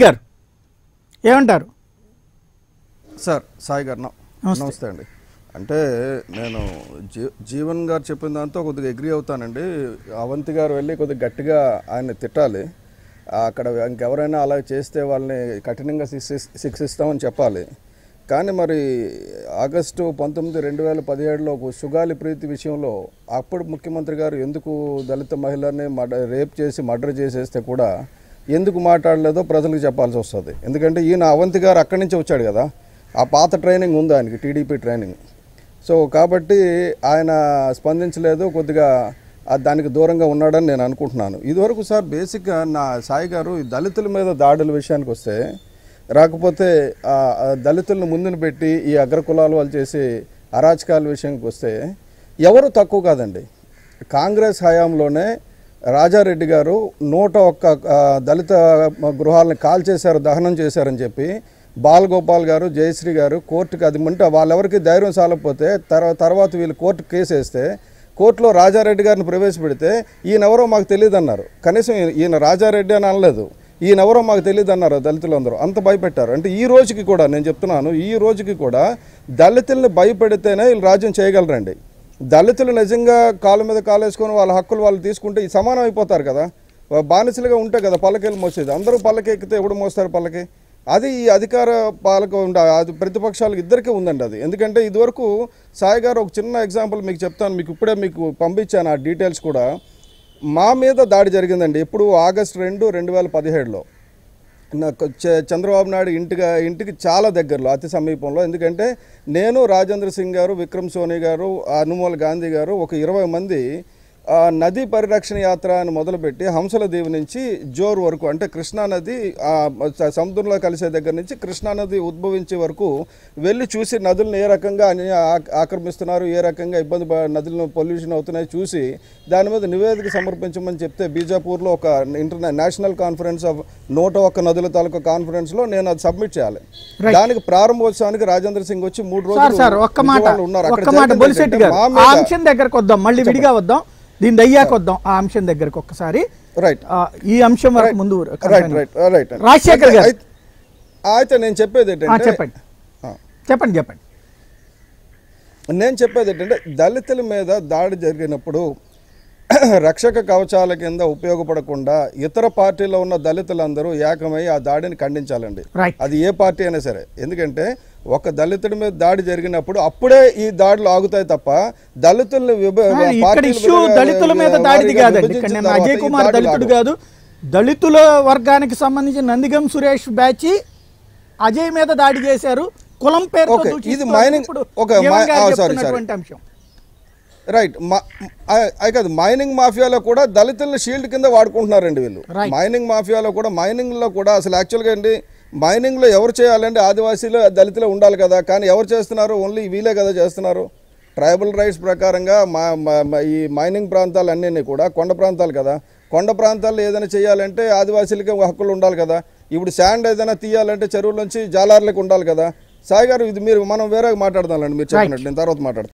మూర్తి గారు ఏమంటారు సార్ సాయి గారు నమస్తే అండి అంటే నేను జీ జీవన్ గారు చెప్పిన దాంతో కొద్దిగా అగ్రి అవుతానండి అవంతి గారు వెళ్ళి కొద్దిగా గట్టిగా ఆయన్ని తిట్టాలి అక్కడ ఇంకెవరైనా అలా చేస్తే వాళ్ళని కఠినంగా శిక్షిస్తామని చెప్పాలి కానీ మరి ఆగస్టు పంతొమ్మిది రెండు వేల పదిహేడులో సుగాలి ప్రీతి విషయంలో అప్పుడు ముఖ్యమంత్రి గారు ఎందుకు దళిత మహిళని మడ రేప్ చేసి మర్డర్ చేసేస్తే కూడా ఎందుకు మాట్లాడలేదో ప్రజలకు చెప్పాల్సి వస్తుంది ఎందుకంటే ఈయన అవంతి గారు అక్కడి నుంచి వచ్చాడు కదా ఆ పాత ట్రైనింగ్ ఉంది ఆయనకి టీడీపీ ట్రైనింగ్ సో కాబట్టి ఆయన స్పందించలేదు కొద్దిగా దానికి దూరంగా ఉన్నాడని నేను అనుకుంటున్నాను ఇదివరకు సార్ బేసిక్గా నా సాయి గారు దళితుల మీద దాడుల విషయానికి వస్తే రాకపోతే దళితులను ముందున పెట్టి ఈ అగ్రకులాలు వాళ్ళు చేసే అరాచకాల విషయానికి వస్తే ఎవరు తక్కువ కాదండి కాంగ్రెస్ హయాంలోనే రాజారెడ్డి గారు నూట ఒక్క దళిత గృహాలను కాల్ చేశారు దహనం చేశారని చెప్పి బాలగోపాల్ గారు జయశ్రీ గారు కోర్టుకి అది ఉంటే వాళ్ళెవరికి ధైర్యం సాలకపోతే తర్వాత వీళ్ళు కోర్టు కేసు వేస్తే కోర్టులో రాజారెడ్డి గారిని ప్రవేశపెడితే ఈయనెవరో మాకు తెలియదన్నారు కనీసం ఈయన రాజారెడ్డి అని అనలేదు ఈయనెవరో మాకు తెలియదు అన్నారు దళితులందరూ అంత భయపెట్టారు అంటే ఈ రోజుకి కూడా నేను చెప్తున్నాను ఈ రోజుకి కూడా దళితుల్ని భయపెడితేనే వీళ్ళు రాజ్యం చేయగలరండి దళితులు నిజంగా కాళ్ళ మీద కాలేసుకొని వాళ్ళ హక్కులు వాళ్ళు తీసుకుంటే సమానం అయిపోతారు కదా బానిసలుగా ఉంటాయి కదా పల్లకీలు మోసేది అందరూ ఎక్కితే ఎవడు మోస్తారు పల్లకి అది ఈ అధికార పాలక ఉండ అది ప్రతిపక్షాలకు ఇద్దరికీ ఉందండి అది ఎందుకంటే ఇదివరకు సాయి గారు ఒక చిన్న ఎగ్జాంపుల్ మీకు చెప్తాను మీకు ఇప్పుడే మీకు పంపించాను ఆ డీటెయిల్స్ కూడా మా మీద దాడి జరిగిందండి ఎప్పుడు ఆగస్ట్ రెండు రెండు వేల పదిహేడులో నాకు చంద్రబాబు నాయుడు ఇంటిగా ఇంటికి చాలా దగ్గరలో అతి సమీపంలో ఎందుకంటే నేను రాజేంద్ర సింగ్ గారు విక్రమ్ సోని గారు అనుమోల్ గాంధీ గారు ఒక ఇరవై మంది నది పరిరక్షణ యాత్ర అని మొదలుపెట్టి హంసల దీవి నుంచి జోర్ వరకు అంటే కృష్ణానది సముద్రంలో కలిసే దగ్గర నుంచి కృష్ణానది ఉద్భవించే వరకు వెళ్ళి చూసి నదులను ఏ రకంగా ఆక్రమిస్తున్నారు ఏ రకంగా ఇబ్బంది నదులను పొల్యూషన్ అవుతున్నాయి చూసి దాని మీద నివేదిక సమర్పించమని చెప్తే బీజాపూర్లో ఒక ఇంటర్నే నేషనల్ కాన్ఫరెన్స్ ఆఫ్ నూట ఒక్క నదుల తాలూకా కాన్ఫరెన్స్లో నేను అది సబ్మిట్ చేయాలి దానికి ప్రారంభోత్సవానికి రాజేంద్ర సింగ్ వచ్చి మూడు రోజులు ఉన్నారు దగ్గరకు వద్దాం మళ్ళీ విడిగా వద్దాం దీని అయ్యాక వద్దాం ఆ అంశం దగ్గరకు ఒక్కసారి రైట్ ఈ అంశం వరకు ముందు రైట్ రైట్ రైట్ రాజశేఖర్ అయితే నేను చెప్పేది ఏంటంటే చెప్పండి చెప్పండి చెప్పండి నేను చెప్పేది ఏంటంటే దళితుల మీద దాడి జరిగినప్పుడు రక్షక కవచాల కింద ఉపయోగపడకుండా ఇతర పార్టీలో ఉన్న దళితులందరూ ఏకమై ఆ దాడిని ఖండించాలండి అది ఏ పార్టీ అయినా సరే ఎందుకంటే ఒక దళితుడి మీద దాడి జరిగినప్పుడు అప్పుడే ఈ దాడులు ఆగుతాయి తప్ప దళితులు దళితుల మీద అజయ్ కుమార్ దళితుడు కాదు దళితుల వర్గానికి సంబంధించి నందిగం సురేష్ బ్యాచి అజయ్ మీద దాడి చేశారు కులం పేరు ఇది మైనింగ్ ఒక సారీ సారీ అంశం రైట్ అది కాదు మైనింగ్ మాఫియాలో కూడా దళితులను షీల్డ్ కింద వాడుకుంటున్నారండి వీళ్ళు మైనింగ్ మాఫియాలో కూడా మైనింగ్లో కూడా అసలు యాక్చువల్గా అండి మైనింగ్లో ఎవరు చేయాలండి ఆదివాసీలు దళితులు ఉండాలి కదా కానీ ఎవరు చేస్తున్నారు ఓన్లీ వీలే కదా చేస్తున్నారు ట్రైబల్ రైట్స్ ప్రకారంగా ఈ మైనింగ్ ప్రాంతాలు అన్నీ కూడా కొండ ప్రాంతాలు కదా కొండ ప్రాంతాల్లో ఏదైనా చేయాలంటే ఆదివాసీలకి హక్కులు ఉండాలి కదా ఇప్పుడు శాండ్ ఏదైనా తీయాలంటే చెరువుల నుంచి జాలార్లకు ఉండాలి కదా సాయి గారు ఇది మీరు మనం వేరే మాట్లాడదాం మీరు చెప్పినట్టు నేను తర్వాత మాట్లాడతాను